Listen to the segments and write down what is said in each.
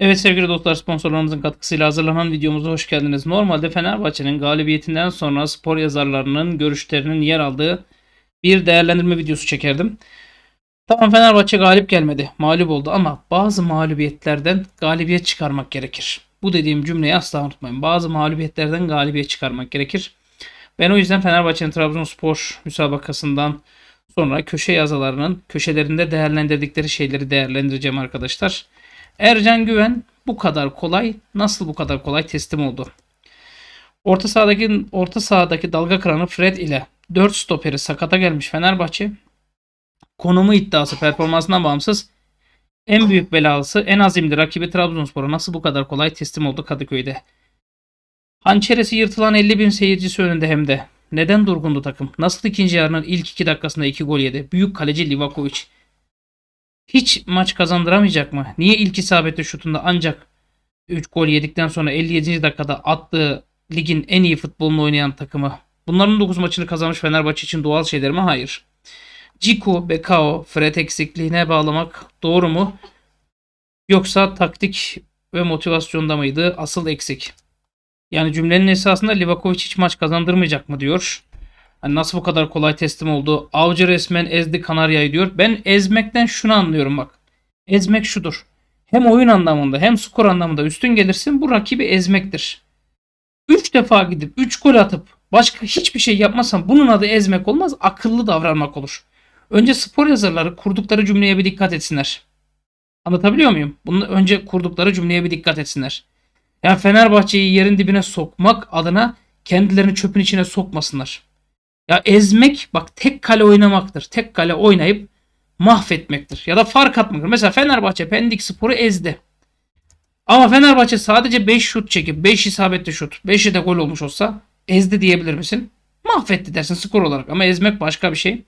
Evet sevgili dostlar sponsorlarımızın katkısıyla hazırlanan videomuza hoş geldiniz. Normalde Fenerbahçe'nin galibiyetinden sonra spor yazarlarının görüşlerinin yer aldığı bir değerlendirme videosu çekerdim. Tamam Fenerbahçe galip gelmedi, mağlup oldu ama bazı mağlubiyetlerden galibiyet çıkarmak gerekir. Bu dediğim cümleyi asla unutmayın. Bazı mağlubiyetlerden galibiyet çıkarmak gerekir. Ben o yüzden Fenerbahçe'nin Trabzonspor müsabakasından sonra köşe yazarlarının köşelerinde değerlendirdikleri şeyleri değerlendireceğim arkadaşlar. Ercan Güven bu kadar kolay nasıl bu kadar kolay teslim oldu? Orta sahadaki orta sahadaki dalga kıranı Fred ile 4 stoperi sakata gelmiş Fenerbahçe konumu iddiası performansından bağımsız en büyük belası en azimli rakibi Trabzonspor'a nasıl bu kadar kolay teslim oldu Kadıköy'de? Hançeresi yırtılan 50 bin seyircisi önünde hem de. Neden durgundu takım? Nasıl ikinci yarının ilk iki dakikasında iki gol yedi? Büyük kaleci Livakovic hiç maç kazandıramayacak mı? Niye ilk isabetli şutunda ancak 3 gol yedikten sonra 57. dakikada attığı ligin en iyi futbolunu oynayan takımı? Bunların 9 maçını kazanmış Fenerbahçe için doğal şeyler mi? Hayır. Ciku, Bekao, Fred eksikliğine bağlamak doğru mu? Yoksa taktik ve motivasyonda mıydı? Asıl eksik. Yani cümlenin esasında Livakovic hiç maç kazandırmayacak mı diyor. Hani nasıl bu kadar kolay teslim oldu? Avcı resmen ezdi Kanarya'yı diyor. Ben ezmekten şunu anlıyorum bak. Ezmek şudur. Hem oyun anlamında hem skor anlamında üstün gelirsin bu rakibi ezmektir. 3 defa gidip 3 gol atıp başka hiçbir şey yapmasan bunun adı ezmek olmaz akıllı davranmak olur. Önce spor yazarları kurdukları cümleye bir dikkat etsinler. Anlatabiliyor muyum? Bunu önce kurdukları cümleye bir dikkat etsinler. Yani Fenerbahçe'yi yerin dibine sokmak adına kendilerini çöpün içine sokmasınlar. Ya ezmek bak tek kale oynamaktır. Tek kale oynayıp mahvetmektir. Ya da fark atmaktır. Mesela Fenerbahçe Pendik Spor'u ezdi. Ama Fenerbahçe sadece 5 şut çekip 5 isabetli şut 5'i de gol olmuş olsa ezdi diyebilir misin? Mahvetti dersin skor olarak ama ezmek başka bir şey.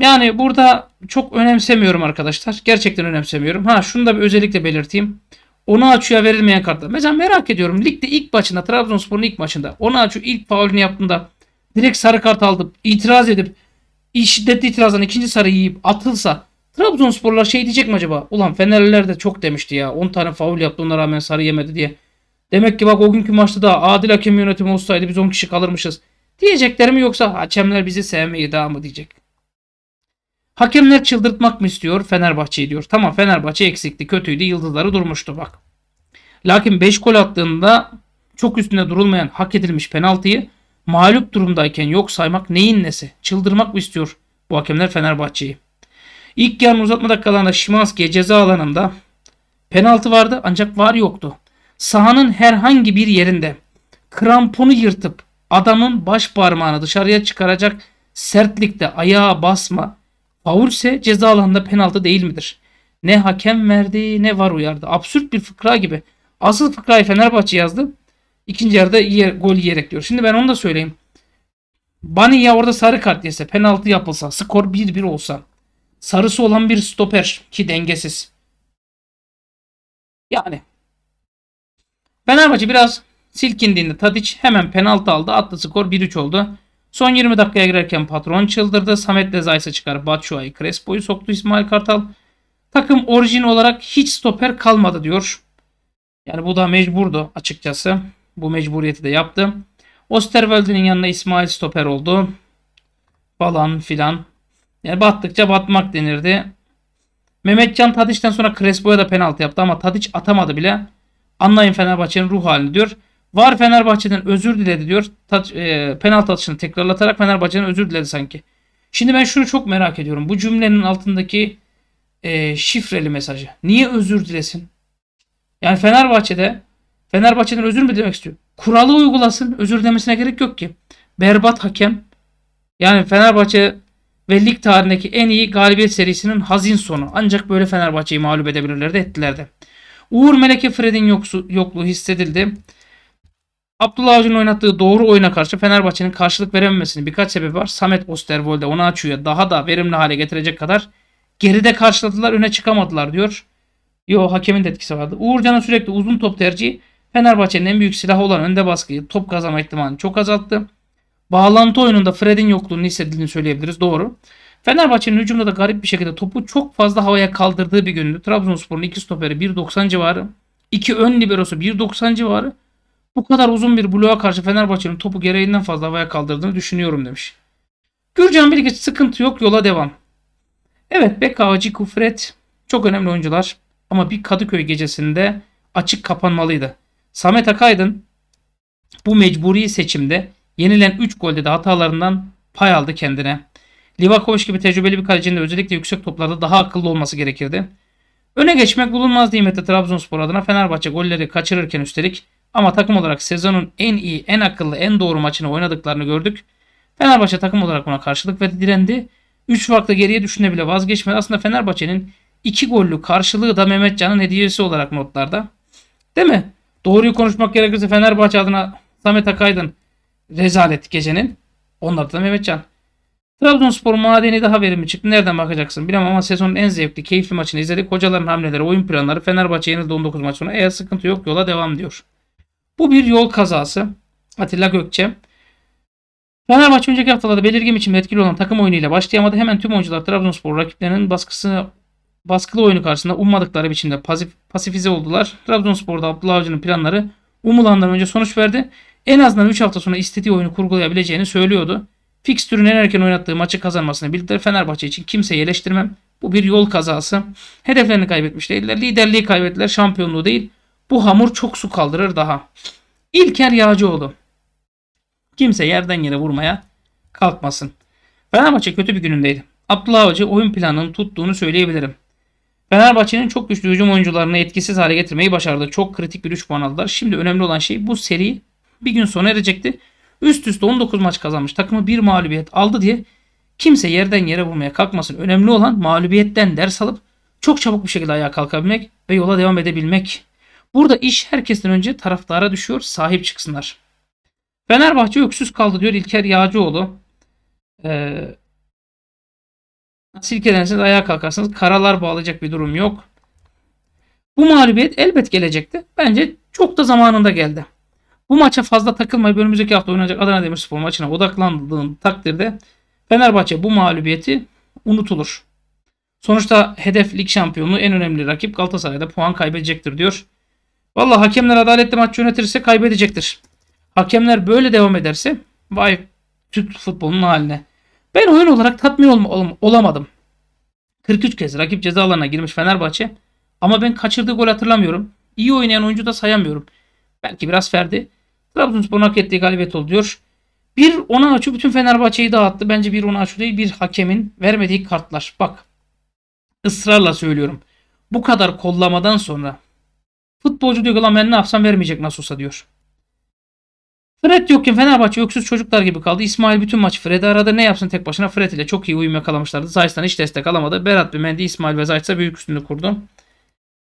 Yani burada çok önemsemiyorum arkadaşlar. Gerçekten önemsemiyorum. Ha şunu da bir özellikle belirteyim. Onu açıya verilmeyen kartlar. Mesela merak ediyorum ligde ilk maçında Trabzonspor'un ilk maçında onu açıyor ilk faulünü yaptığında direkt sarı kart alıp itiraz edip şiddetli itirazdan ikinci sarı yiyip atılsa Trabzonsporlar şey diyecek mi acaba? Ulan Fenerliler de çok demişti ya. 10 tane faul yaptı ona rağmen sarı yemedi diye. Demek ki bak o günkü maçta da adil hakem yönetimi olsaydı biz 10 kişi kalırmışız. Diyecekler mi yoksa hakemler bizi sevmeyi daha mı diyecek? Hakemler çıldırtmak mı istiyor Fenerbahçe diyor. Tamam Fenerbahçe eksikti kötüydü yıldızları durmuştu bak. Lakin 5 gol attığında çok üstüne durulmayan hak edilmiş penaltıyı mağlup durumdayken yok saymak neyin nesi? Çıldırmak mı istiyor bu hakemler Fenerbahçe'yi? İlk yarım uzatma dakikalarında Şimanski ceza alanında penaltı vardı ancak var yoktu. Sahanın herhangi bir yerinde kramponu yırtıp adamın baş parmağını dışarıya çıkaracak sertlikte ayağa basma Faul ise ceza alanında penaltı değil midir? Ne hakem verdi ne var uyardı. Absürt bir fıkra gibi. Asıl fıkrayı Fenerbahçe yazdı. İkinci yarıda yer, gol yiyerek diyor. Şimdi ben onu da söyleyeyim. Bani ya orada sarı kart yese, penaltı yapılsa, skor 1-1 olsa, sarısı olan bir stoper ki dengesiz. Yani Fenerbahçe biraz silkindiğinde Tadic hemen penaltı aldı. Attı skor 1-3 oldu. Son 20 dakikaya girerken patron çıldırdı. Samet Lezaysa çıkarıp Batshuayi Crespo'yu soktu İsmail Kartal. Takım orijin olarak hiç stoper kalmadı diyor. Yani bu da mecburdu açıkçası. Bu mecburiyeti de yaptı. Osterwald'in yanına İsmail stoper oldu. Falan filan. Yani battıkça batmak denirdi. Mehmetcan Tadiç'ten sonra Crespo'ya da penaltı yaptı ama Tadiç atamadı bile. Anlayın Fenerbahçe'nin ruh halini diyor. Var Fenerbahçe'den özür diledi diyor. Taç, e, penaltı atışını tekrarlatarak Fenerbahçe'den özür diledi sanki. Şimdi ben şunu çok merak ediyorum. Bu cümlenin altındaki e, şifreli mesajı. Niye özür dilesin? Yani Fenerbahçe'de Fenerbahçe'den özür mü demek istiyor? Kuralı uygulasın. Özür demesine gerek yok ki. Berbat hakem. Yani Fenerbahçe ve lig tarihindeki en iyi galibiyet serisinin hazin sonu. Ancak böyle Fenerbahçe'yi mağlup edebilirlerdi ettiler de. Uğur Meleke Fred'in yokluğu hissedildi. Abdullah Avcı'nın oynattığı doğru oyuna karşı Fenerbahçe'nin karşılık verememesinin birkaç sebebi var. Samet Osterwolde onu açıyor. Daha da verimli hale getirecek kadar geride karşıladılar, öne çıkamadılar diyor. Yo hakemin de etkisi vardı. Uğurcan'ın sürekli uzun top tercihi Fenerbahçe'nin en büyük silahı olan önde baskıyı top kazanma ihtimalini çok azalttı. Bağlantı oyununda Fred'in yokluğunu hissedildiğini söyleyebiliriz. Doğru. Fenerbahçe'nin hücumda da garip bir şekilde topu çok fazla havaya kaldırdığı bir gündü. Trabzonspor'un iki stoperi 1.90 civarı, iki ön liberosu 1.90 civarı, bu kadar uzun bir bloğa karşı Fenerbahçe'nin topu gereğinden fazla havaya kaldırdığını düşünüyorum demiş. Gürcan Bilgiç sıkıntı yok yola devam. Evet Beka, Kufret çok önemli oyuncular ama bir Kadıköy gecesinde açık kapanmalıydı. Samet Akaydın bu mecburi seçimde yenilen 3 golde de hatalarından pay aldı kendine. Livakovic gibi tecrübeli bir kalecinin özellikle yüksek toplarda daha akıllı olması gerekirdi. Öne geçmek bulunmaz nimette Trabzonspor adına Fenerbahçe golleri kaçırırken üstelik ama takım olarak sezonun en iyi, en akıllı, en doğru maçını oynadıklarını gördük. Fenerbahçe takım olarak buna karşılık ve direndi. 3 farklı geriye düşüne bile vazgeçmedi. Aslında Fenerbahçe'nin 2 gollü karşılığı da Mehmet Can'ın hediyesi olarak notlarda. Değil mi? Doğruyu konuşmak gerekirse Fenerbahçe adına Samet Akaydın rezalet gecenin. Onlar da Mehmet Can. Trabzonspor madeni daha verimli çıktı. Nereden bakacaksın bilemem ama sezonun en zevkli, keyifli maçını izledik. Hocaların hamleleri, oyun planları Fenerbahçe yenildi 19 maç sonra. Eğer sıkıntı yok yola devam diyor. Bu bir yol kazası. Atilla Gökçe. Fenerbahçe önceki haftalarda belirgin biçimde etkili olan takım oyunuyla başlayamadı. Hemen tüm oyuncular Trabzonspor rakiplerinin baskısı baskılı oyunu karşısında ummadıkları biçimde pasif, pasifize oldular. Trabzonspor'da Abdullah Avcı'nın planları umulandan önce sonuç verdi. En azından 3 hafta sonra istediği oyunu kurgulayabileceğini söylüyordu. Fikstürün en erken oynattığı maçı kazanmasını bildiler. Fenerbahçe için kimseyi eleştirmem. Bu bir yol kazası. Hedeflerini kaybetmiş değiller. Liderliği kaybettiler. Şampiyonluğu değil. Bu hamur çok su kaldırır daha. İlker Yağcıoğlu. Kimse yerden yere vurmaya kalkmasın. Fenerbahçe kötü bir günündeydi. Abdullah Avcı oyun planının tuttuğunu söyleyebilirim. Fenerbahçe'nin çok güçlü hücum oyuncularını etkisiz hale getirmeyi başardı. Çok kritik bir 3 puan aldılar. Şimdi önemli olan şey bu seri bir gün sona erecekti. Üst üste 19 maç kazanmış takımı bir mağlubiyet aldı diye kimse yerden yere vurmaya kalkmasın. Önemli olan mağlubiyetten ders alıp çok çabuk bir şekilde ayağa kalkabilmek ve yola devam edebilmek. Burada iş herkesten önce taraftara düşüyor. Sahip çıksınlar. Fenerbahçe öksüz kaldı diyor İlker Yağcıoğlu. Ee, silkelenirseniz ayağa kalkarsınız. Karalar bağlayacak bir durum yok. Bu mağlubiyet elbet gelecekti. Bence çok da zamanında geldi. Bu maça fazla takılmayıp önümüzdeki hafta oynanacak Adana Demirspor maçına odaklandığın takdirde Fenerbahçe bu mağlubiyeti unutulur. Sonuçta hedef lig şampiyonluğu en önemli rakip Galatasaray'da puan kaybedecektir diyor. Valla hakemler adaletli maç yönetirse kaybedecektir. Hakemler böyle devam ederse vay Türk futbolunun haline. Ben oyun olarak tatmin ol ol olamadım. 43 kez rakip ceza alanına girmiş Fenerbahçe. Ama ben kaçırdığı gol hatırlamıyorum. İyi oynayan oyuncu da sayamıyorum. Belki biraz Ferdi. Trabzonspor'un hak ettiği galibiyet oldu diyor. Bir ona açı bütün Fenerbahçe'yi dağıttı. Bence bir ona açı değil bir hakemin vermediği kartlar. Bak ısrarla söylüyorum. Bu kadar kollamadan sonra Futbolcu diyor ki lan ben ne yapsam vermeyecek nasıl olsa diyor. Fred yokken Fenerbahçe öksüz çocuklar gibi kaldı. İsmail bütün maçı Fred'i arada ne yapsın tek başına Fred ile çok iyi uyum yakalamışlardı. Zayt'tan hiç destek alamadı. Berat Bimendi, İsmail ve Zayt'sa büyük üstünlük kurdu.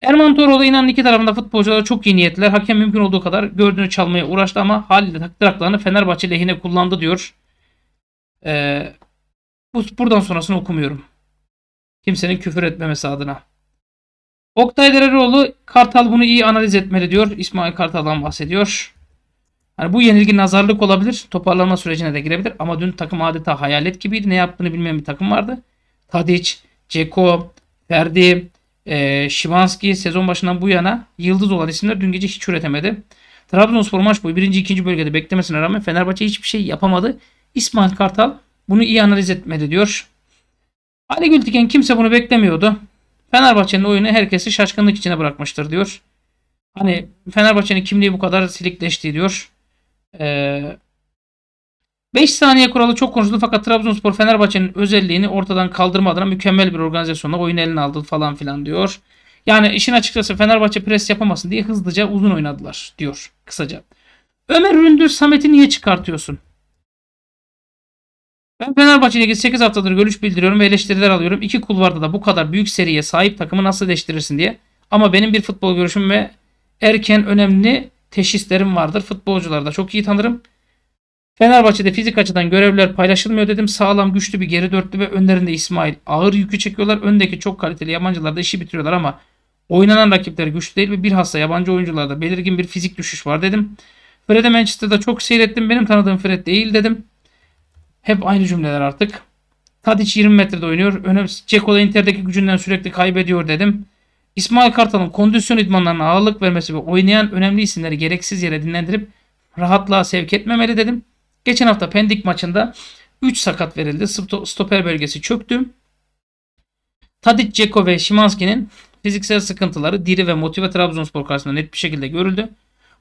Erman Toroğlu inanın iki tarafında futbolculara çok iyi niyetler. Hakem mümkün olduğu kadar gördüğünü çalmaya uğraştı ama haliyle takdir haklarını Fenerbahçe lehine kullandı diyor. Ee, buradan sonrasını okumuyorum. Kimsenin küfür etmemesi adına. Oktay Dereroğlu Kartal bunu iyi analiz etmeli diyor. İsmail Kartal'dan bahsediyor. Yani bu yenilgi nazarlık olabilir. Toparlanma sürecine de girebilir. Ama dün takım adeta hayalet gibiydi. Ne yaptığını bilmeyen bir takım vardı. Tadic, Ceko, Ferdi, e, Şimanski sezon başından bu yana yıldız olan isimler dün gece hiç üretemedi. Trabzonspor maç boyu birinci ikinci bölgede beklemesine rağmen Fenerbahçe hiçbir şey yapamadı. İsmail Kartal bunu iyi analiz etmedi diyor. Ali Gültiken kimse bunu beklemiyordu. Fenerbahçe'nin oyunu herkesi şaşkınlık içine bırakmıştır diyor. Hani Fenerbahçe'nin kimliği bu kadar silikleşti diyor. Ee, 5 saniye kuralı çok konuşuldu fakat Trabzonspor Fenerbahçe'nin özelliğini ortadan kaldırmadan mükemmel bir organizasyonla oyun eline aldı falan filan diyor. Yani işin açıkçası Fenerbahçe pres yapamasın diye hızlıca uzun oynadılar diyor kısaca. Ömer Ründür Samet'i niye çıkartıyorsun? Ben Fenerbahçe ile ilgili 8 haftadır görüş bildiriyorum ve eleştiriler alıyorum. İki kulvarda da bu kadar büyük seriye sahip takımı nasıl eleştirirsin diye. Ama benim bir futbol görüşüm ve erken önemli teşhislerim vardır. Futbolcuları da çok iyi tanırım. Fenerbahçe'de fizik açıdan görevler paylaşılmıyor dedim. Sağlam güçlü bir geri dörtlü ve önlerinde İsmail. Ağır yükü çekiyorlar. Öndeki çok kaliteli yabancılar da işi bitiriyorlar ama oynanan rakipler güçlü değil ve bilhassa yabancı oyuncularda belirgin bir fizik düşüş var dedim. Fred'e Manchester'da çok seyrettim. Benim tanıdığım Fred değil dedim. Hep aynı cümleler artık. Tadic 20 metrede oynuyor. Önemsiz. Ceko Inter'deki gücünden sürekli kaybediyor dedim. İsmail Kartal'ın kondisyon idmanlarına ağırlık vermesi ve oynayan önemli isimleri gereksiz yere dinlendirip rahatlığa sevk etmemeli dedim. Geçen hafta Pendik maçında 3 sakat verildi. Stoper bölgesi çöktü. Tadic, Ceko ve Şimanski'nin fiziksel sıkıntıları diri ve motive Trabzonspor karşısında net bir şekilde görüldü.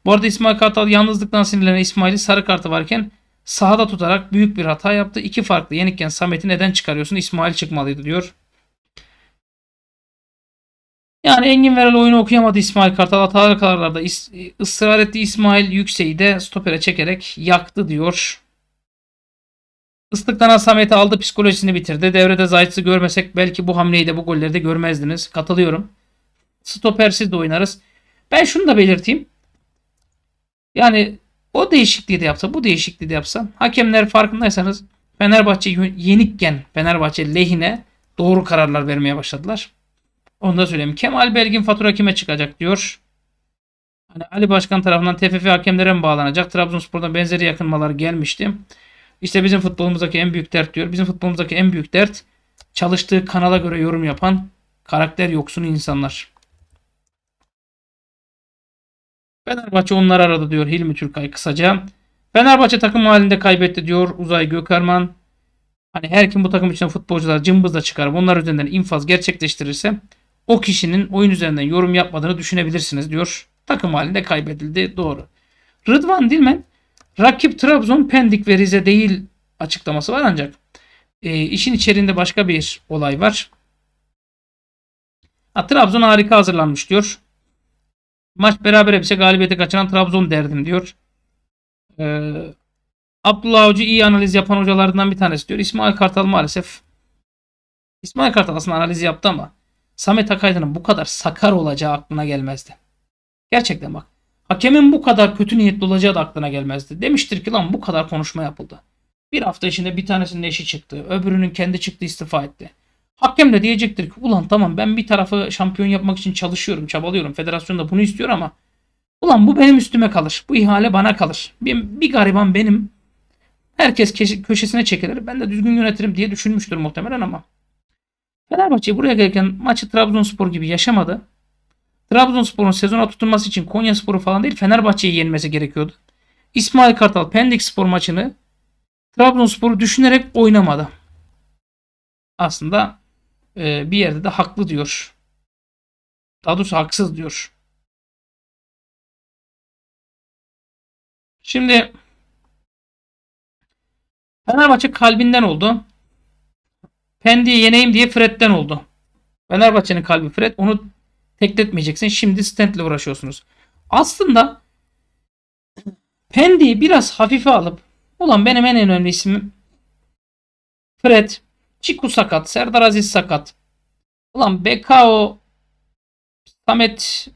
Bu arada İsmail Kartal yalnızlıktan sinirlenen İsmail'i sarı kartı varken Sahada tutarak büyük bir hata yaptı. İki farklı yenikken Samet'i neden çıkarıyorsun? İsmail çıkmalıydı diyor. Yani Engin Verel oyunu okuyamadı İsmail Kartal. Hatalı kararlarda ısrar etti. İsmail Yüksek'i de stopere çekerek yaktı diyor. Islıktan Samet'i aldı psikolojisini bitirdi. Devrede Zayt'sı görmesek belki bu hamleyi de bu golleri de görmezdiniz. Katılıyorum. Stopersiz de oynarız. Ben şunu da belirteyim. Yani o değişikliği de yapsa, bu değişikliği de yapsa hakemler farkındaysanız Fenerbahçe yenikken Fenerbahçe lehine doğru kararlar vermeye başladılar. Onu da söyleyeyim. Kemal Belgin fatura kime çıkacak diyor. Hani Ali Başkan tarafından TFF hakemlere mi bağlanacak? Trabzonspor'dan benzeri yakınmalar gelmişti. İşte bizim futbolumuzdaki en büyük dert diyor. Bizim futbolumuzdaki en büyük dert çalıştığı kanala göre yorum yapan karakter yoksun insanlar. Fenerbahçe onlar aradı diyor Hilmi Türkay kısaca. Fenerbahçe takım halinde kaybetti diyor Uzay Gökerman. Hani her kim bu takım için futbolcular cımbızla çıkar bunlar üzerinden infaz gerçekleştirirse o kişinin oyun üzerinden yorum yapmadığını düşünebilirsiniz diyor. Takım halinde kaybedildi doğru. Rıdvan Dilmen rakip Trabzon, Pendik ve Rize değil açıklaması var ancak e, işin içerisinde başka bir olay var. Ha, Trabzon harika hazırlanmış diyor. Maç beraber bitse galibiyete kaçıran Trabzon derdim diyor. Ee, Abdullah Avcı iyi analiz yapan hocalardan bir tanesi diyor. İsmail Kartal maalesef. İsmail Kartal aslında analizi yaptı ama Samet Akaydın'ın bu kadar sakar olacağı aklına gelmezdi. Gerçekten bak. Hakemin bu kadar kötü niyetli olacağı da aklına gelmezdi. Demiştir ki lan bu kadar konuşma yapıldı. Bir hafta içinde bir tanesinin eşi çıktı. Öbürünün kendi çıktı istifa etti. Hakem de diyecektir ki ulan tamam ben bir tarafı şampiyon yapmak için çalışıyorum, çabalıyorum. Federasyon da bunu istiyor ama ulan bu benim üstüme kalır. Bu ihale bana kalır. Bir, bir gariban benim. Herkes köşesine çekilir. Ben de düzgün yönetirim diye düşünmüştür muhtemelen ama. Fenerbahçe buraya gelirken maçı Trabzonspor gibi yaşamadı. Trabzonspor'un sezona tutunması için Konyaspor'u falan değil Fenerbahçe'yi yenmesi gerekiyordu. İsmail Kartal Pendik Spor maçını Trabzonspor'u düşünerek oynamadı. Aslında e, bir yerde de haklı diyor. Daha doğrusu haksız diyor. Şimdi Fenerbahçe kalbinden oldu. Pendik'i yeneyim diye Fred'den oldu. Fenerbahçe'nin kalbi Fred. Onu tekletmeyeceksin. Şimdi Stent'le uğraşıyorsunuz. Aslında Pendi'yi biraz hafife alıp ulan benim en önemli isim Fred Çiku sakat. Serdar Aziz sakat. Ulan Bekao Samet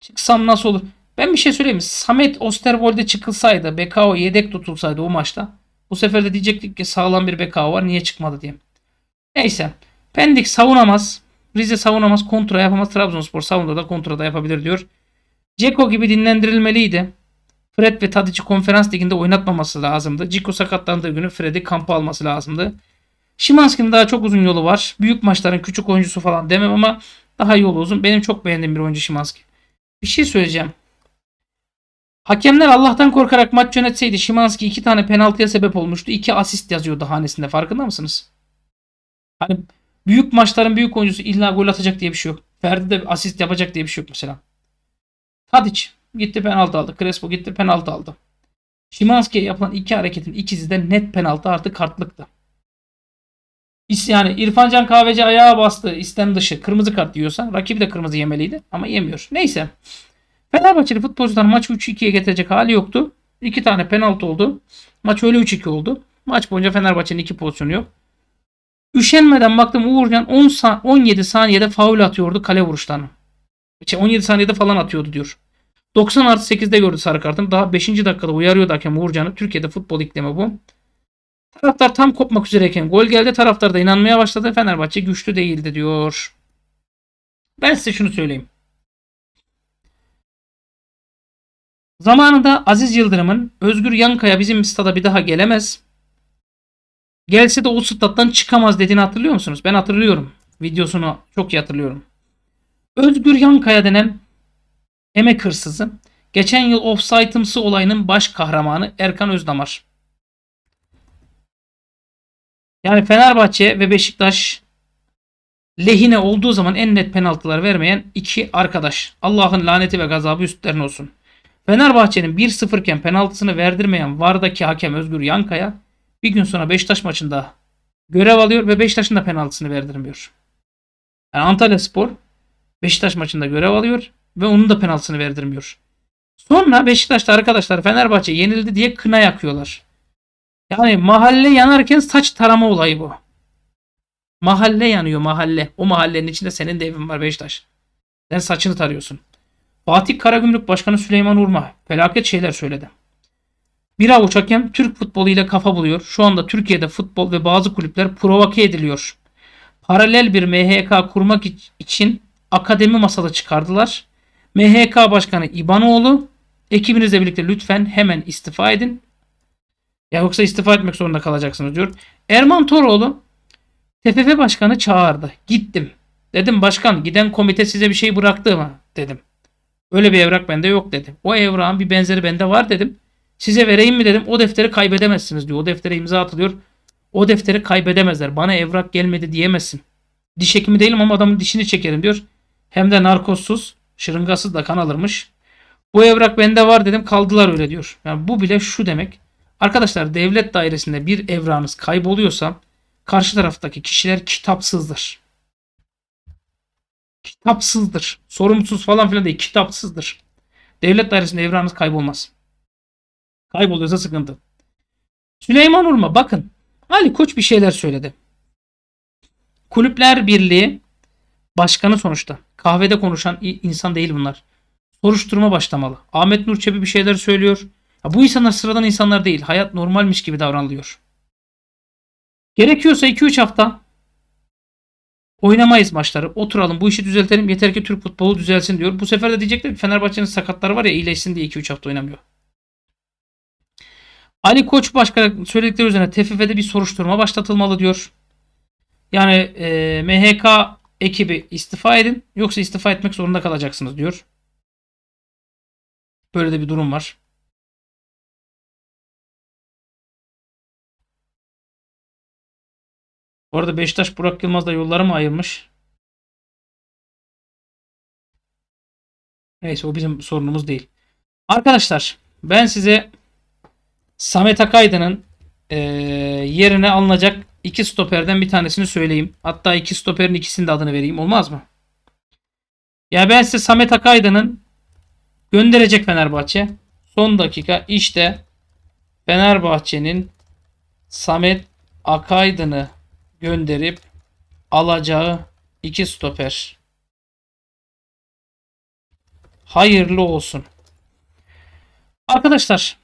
çıksam nasıl olur? Ben bir şey söyleyeyim mi? Samet Osterwold'e çıkılsaydı, Bekao yedek tutulsaydı o maçta bu sefer de diyecektik ki sağlam bir Bekao var niye çıkmadı diye. Neyse. Pendik savunamaz. Rize savunamaz. Kontra yapamaz. Trabzonspor savunda da kontra da yapabilir diyor. Ceko gibi dinlendirilmeliydi. Fred ve Tadic'i konferans liginde oynatmaması lazımdı. Ceko sakatlandığı günü Fred'i kampa alması lazımdı. Şimanski'nin daha çok uzun yolu var. Büyük maçların küçük oyuncusu falan demem ama daha yolu uzun. Benim çok beğendiğim bir oyuncu Şimanski. Bir şey söyleyeceğim. Hakemler Allah'tan korkarak maç yönetseydi Şimanski iki tane penaltıya sebep olmuştu. İki asist yazıyordu hanesinde farkında mısınız? Hani büyük maçların büyük oyuncusu illa gol atacak diye bir şey yok. Ferdi de asist yapacak diye bir şey yok mesela. Tadic gitti penaltı aldı. Crespo gitti penaltı aldı. Şimanski'ye yapılan iki hareketin ikisi de net penaltı artı kartlıktı yani İrfancan Kahveci ayağa bastı istem dışı kırmızı kart yiyorsa rakibi de kırmızı yemeliydi ama yemiyor. Neyse. Fenerbahçeli futbolcular maçı 3-2'ye getirecek hali yoktu. İki tane penaltı oldu. Maç öyle 3-2 oldu. Maç boyunca Fenerbahçe'nin iki pozisyonu yok. Üşenmeden baktım Uğurcan 10 sa 17 saniyede faul atıyordu kale vuruşlarını. İşte 17 saniyede falan atıyordu diyor. 90 artı 8'de gördü sarı kartını. Daha 5. dakikada uyarıyordu hakem Uğurcan'ı. Türkiye'de futbol iklimi bu. Taraftar tam kopmak üzereyken gol geldi. Taraftar da inanmaya başladı. Fenerbahçe güçlü değildi diyor. Ben size şunu söyleyeyim. Zamanında Aziz Yıldırım'ın Özgür Yankaya bizim stada bir daha gelemez. Gelse de o stat'tan çıkamaz dediğini hatırlıyor musunuz? Ben hatırlıyorum. Videosunu çok iyi hatırlıyorum. Özgür Yankaya denen emek hırsızı. Geçen yıl offsite'ımsı olayının baş kahramanı Erkan Özdamar. Yani Fenerbahçe ve Beşiktaş lehine olduğu zaman en net penaltılar vermeyen iki arkadaş. Allah'ın laneti ve gazabı üstlerine olsun. Fenerbahçe'nin 1-0 iken penaltısını verdirmeyen Vardaki hakem Özgür Yankaya bir gün sonra Beşiktaş maçında görev alıyor ve Beşiktaş'ın da penaltısını verdirmiyor. Yani Antalya Spor Beşiktaş maçında görev alıyor ve onun da penaltısını verdirmiyor. Sonra Beşiktaş'ta arkadaşlar Fenerbahçe yenildi diye kına yakıyorlar. Yani mahalle yanarken saç tarama olayı bu. Mahalle yanıyor mahalle. O mahallenin içinde senin de evin var Beşiktaş. Sen saçını tarıyorsun. Fatih Karagümrük Başkanı Süleyman Urma felaket şeyler söyledi. Bir avuç hakem Türk futbolu ile kafa buluyor. Şu anda Türkiye'de futbol ve bazı kulüpler provoke ediliyor. Paralel bir MHK kurmak için akademi masada çıkardılar. MHK Başkanı İbanoğlu ekibinizle birlikte lütfen hemen istifa edin. Ya yoksa istifa etmek zorunda kalacaksınız diyor. Erman Toroğlu TFF başkanı çağırdı. Gittim. Dedim başkan giden komite size bir şey bıraktı mı? Dedim. Öyle bir evrak bende yok dedi. O evrağın bir benzeri bende var dedim. Size vereyim mi dedim. O defteri kaybedemezsiniz diyor. O deftere imza atılıyor. O defteri kaybedemezler. Bana evrak gelmedi diyemezsin. Diş hekimi değilim ama adamın dişini çekerim diyor. Hem de narkozsuz, şırıngasız da kan alırmış. Bu evrak bende var dedim kaldılar öyle diyor. Yani bu bile şu demek. Arkadaşlar devlet dairesinde bir evranız kayboluyorsa karşı taraftaki kişiler kitapsızdır. Kitapsızdır. Sorumsuz falan filan değil. Kitapsızdır. Devlet dairesinde evranız kaybolmaz. Kayboluyorsa sıkıntı. Süleyman Urma bakın. Ali Koç bir şeyler söyledi. Kulüpler Birliği başkanı sonuçta. Kahvede konuşan insan değil bunlar. Soruşturma başlamalı. Ahmet Nur Çebi bir şeyler söylüyor. Ya bu insanlar sıradan insanlar değil. Hayat normalmiş gibi davranılıyor. Gerekiyorsa 2-3 hafta oynamayız maçları. Oturalım bu işi düzeltelim. Yeter ki Türk futbolu düzelsin diyor. Bu sefer de diyecekler Fenerbahçe'nin sakatları var ya iyileşsin diye 2-3 hafta oynamıyor. Ali Koç Başkan söyledikleri üzerine TFF'de bir soruşturma başlatılmalı diyor. Yani e, MHK ekibi istifa edin yoksa istifa etmek zorunda kalacaksınız diyor. Böyle de bir durum var. Bu arada Beşiktaş Burak Yılmaz da yolları mı ayırmış? Neyse o bizim sorunumuz değil. Arkadaşlar ben size Samet Akaydın'ın e, yerine alınacak iki stoperden bir tanesini söyleyeyim. Hatta iki stoperin ikisinin de adını vereyim. Olmaz mı? Ya ben size Samet Akaydın'ın gönderecek Fenerbahçe. Son dakika işte Fenerbahçe'nin Samet Akaydın'ı gönderip alacağı iki stoper. Hayırlı olsun. Arkadaşlar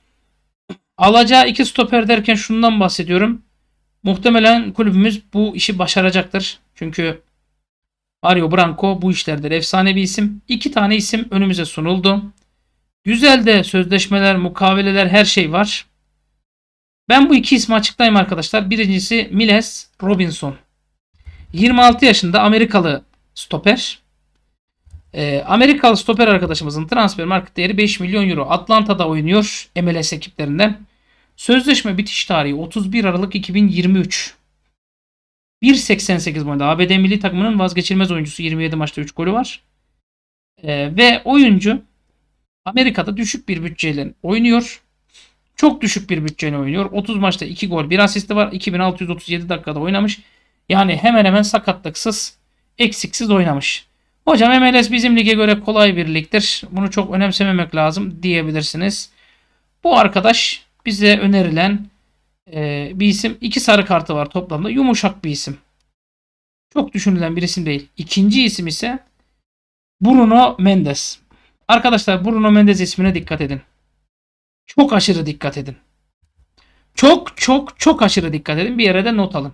alacağı iki stoper derken şundan bahsediyorum. Muhtemelen kulübümüz bu işi başaracaktır. Çünkü Mario Branco bu işlerde Efsane bir isim. İki tane isim önümüze sunuldu. Güzel de sözleşmeler, mukaveleler her şey var. Ben bu iki ismi açıklayayım arkadaşlar. Birincisi Miles Robinson. 26 yaşında Amerikalı stoper. E, Amerikalı stoper arkadaşımızın transfer market değeri 5 milyon euro. Atlanta'da oynuyor MLS ekiplerinden. Sözleşme bitiş tarihi 31 Aralık 2023. 1.88 boyunda ABD milli takımının vazgeçilmez oyuncusu 27 maçta 3 golü var. E, ve oyuncu Amerika'da düşük bir bütçeyle oynuyor. Çok düşük bir bütçeyle oynuyor. 30 maçta 2 gol 1 asisti var. 2637 dakikada oynamış. Yani hemen hemen sakatlıksız, eksiksiz oynamış. Hocam MLS bizim lige göre kolay bir ligdir. Bunu çok önemsememek lazım diyebilirsiniz. Bu arkadaş bize önerilen e, bir isim. iki sarı kartı var toplamda. Yumuşak bir isim. Çok düşünülen bir isim değil. İkinci isim ise Bruno Mendes. Arkadaşlar Bruno Mendes ismine dikkat edin. Çok aşırı dikkat edin. Çok çok çok aşırı dikkat edin. Bir yere de not alın.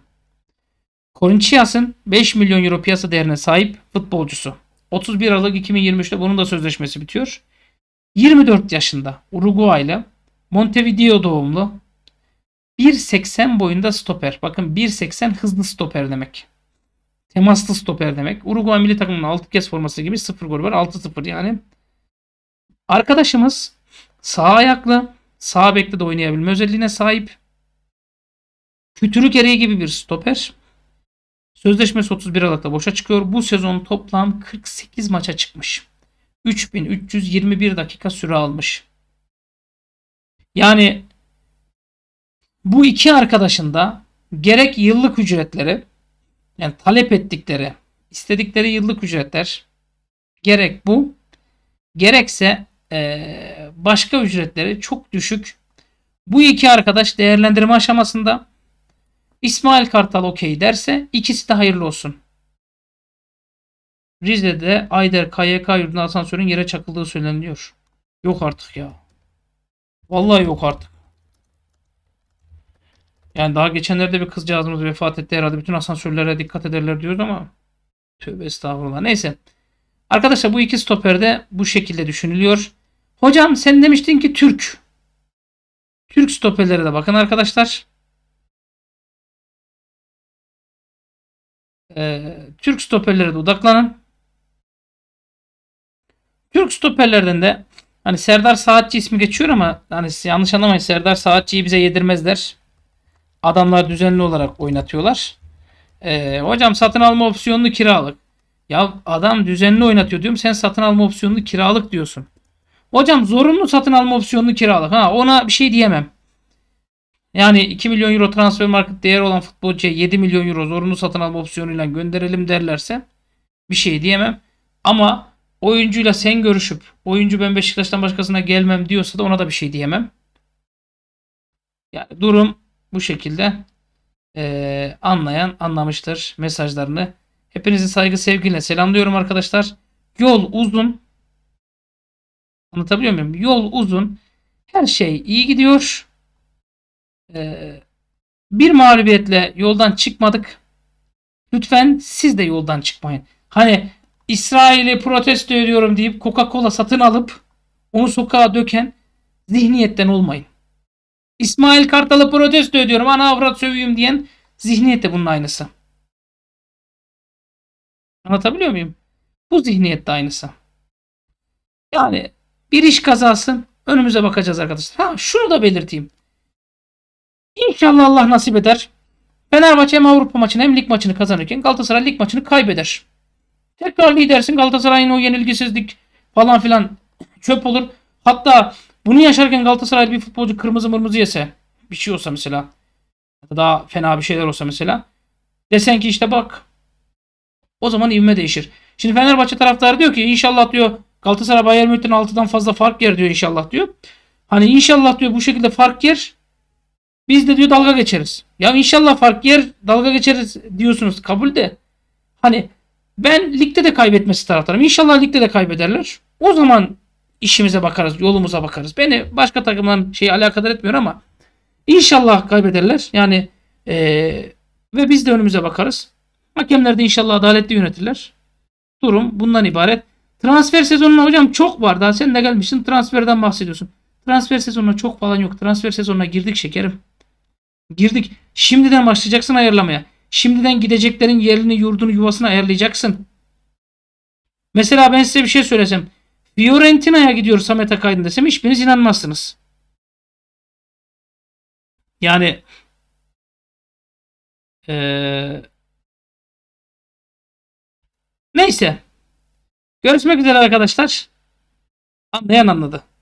Corinthians'ın 5 milyon euro piyasa değerine sahip futbolcusu. 31 Aralık 2023'te bunun da sözleşmesi bitiyor. 24 yaşında Uruguaylı Montevideo doğumlu 1.80 boyunda stoper. Bakın 1.80 hızlı stoper demek. Temaslı stoper demek. Uruguay milli takımının 6 kez forması gibi 0 gol var. 6-0 yani. Arkadaşımız Sağ ayaklı. Sağ bekle de oynayabilme özelliğine sahip. Kütürü gereği gibi bir stoper. Sözleşmesi 31 Aralık'ta boşa çıkıyor. Bu sezon toplam 48 maça çıkmış. 3321 dakika süre almış. Yani bu iki arkadaşında gerek yıllık ücretleri yani talep ettikleri, istedikleri yıllık ücretler gerek bu gerekse ee, başka ücretleri çok düşük. Bu iki arkadaş değerlendirme aşamasında İsmail Kartal okey derse ikisi de hayırlı olsun. Rize'de Ayder KYK yurdunda asansörün yere çakıldığı söyleniyor. Yok artık ya. Vallahi yok artık. Yani daha geçenlerde bir kızcağızımız vefat etti herhalde. Bütün asansörlere dikkat ederler diyordu ama tövbe estağfurullah. Neyse. Arkadaşlar bu iki stoperde bu şekilde düşünülüyor. Hocam sen demiştin ki Türk. Türk stoperlere de bakın arkadaşlar. Ee, Türk stoperlere de odaklanın. Türk stoperlerden de hani Serdar Saatçi ismi geçiyor ama hani yanlış anlamayın Serdar Saatçi'yi bize yedirmezler. Adamlar düzenli olarak oynatıyorlar. Ee, hocam satın alma opsiyonlu kiralık. Ya adam düzenli oynatıyor diyorum. Sen satın alma opsiyonlu kiralık diyorsun. Hocam zorunlu satın alma opsiyonunu kiralık. Ha ona bir şey diyemem. Yani 2 milyon euro transfer market değeri olan futbolcuya 7 milyon euro zorunlu satın alma opsiyonuyla gönderelim derlerse bir şey diyemem. Ama oyuncuyla sen görüşüp oyuncu ben Beşiktaş'tan başkasına gelmem diyorsa da ona da bir şey diyemem. Yani durum bu şekilde. Ee, anlayan anlamıştır mesajlarını. Hepinizi saygı sevgiyle selamlıyorum arkadaşlar. Yol uzun Anlatabiliyor muyum? Yol uzun. Her şey iyi gidiyor. Ee, bir mağlubiyetle yoldan çıkmadık. Lütfen siz de yoldan çıkmayın. Hani İsrail'i protesto ediyorum deyip Coca-Cola satın alıp onu sokağa döken zihniyetten olmayın. İsmail Kartal'ı protesto ediyorum ana avrat sövüyüm diyen zihniyet de bunun aynısı. Anlatabiliyor muyum? Bu zihniyet de aynısı. Yani bir iş kazası önümüze bakacağız arkadaşlar. Ha şunu da belirteyim. İnşallah Allah nasip eder. Fenerbahçe hem Avrupa maçını hem lig maçını kazanırken Galatasaray lig maçını kaybeder. Tekrar lidersin Galatasaray'ın o yenilgisizlik falan filan çöp olur. Hatta bunu yaşarken Galatasaray bir futbolcu kırmızı mırmızı yese bir şey olsa mesela daha fena bir şeyler olsa mesela desen ki işte bak o zaman ivme değişir. Şimdi Fenerbahçe taraftarı diyor ki inşallah diyor Galatasaray Bayern Münih'ten 6'dan fazla fark yer diyor inşallah diyor. Hani inşallah diyor bu şekilde fark yer. Biz de diyor dalga geçeriz. Ya inşallah fark yer dalga geçeriz diyorsunuz kabul de. Hani ben ligde de kaybetmesi taraftarım. İnşallah ligde de kaybederler. O zaman işimize bakarız, yolumuza bakarız. Beni başka takımdan şey alakadar etmiyor ama inşallah kaybederler. Yani e, ve biz de önümüze bakarız. Hakemler de inşallah adaletli yönetirler. Durum bundan ibaret. Transfer sezonuna hocam çok var daha sen de gelmişsin transferden bahsediyorsun. Transfer sezonuna çok falan yok. Transfer sezonuna girdik şekerim. Girdik. Şimdiden başlayacaksın ayarlamaya. Şimdiden gideceklerin yerini, yurdunu, yuvasını ayarlayacaksın. Mesela ben size bir şey söylesem. Fiorentina'ya gidiyoruz Samet Akaydın desem hiçbiriniz inanmazsınız. Yani ee, neyse Görüşmek üzere arkadaşlar. Anlayan anladı.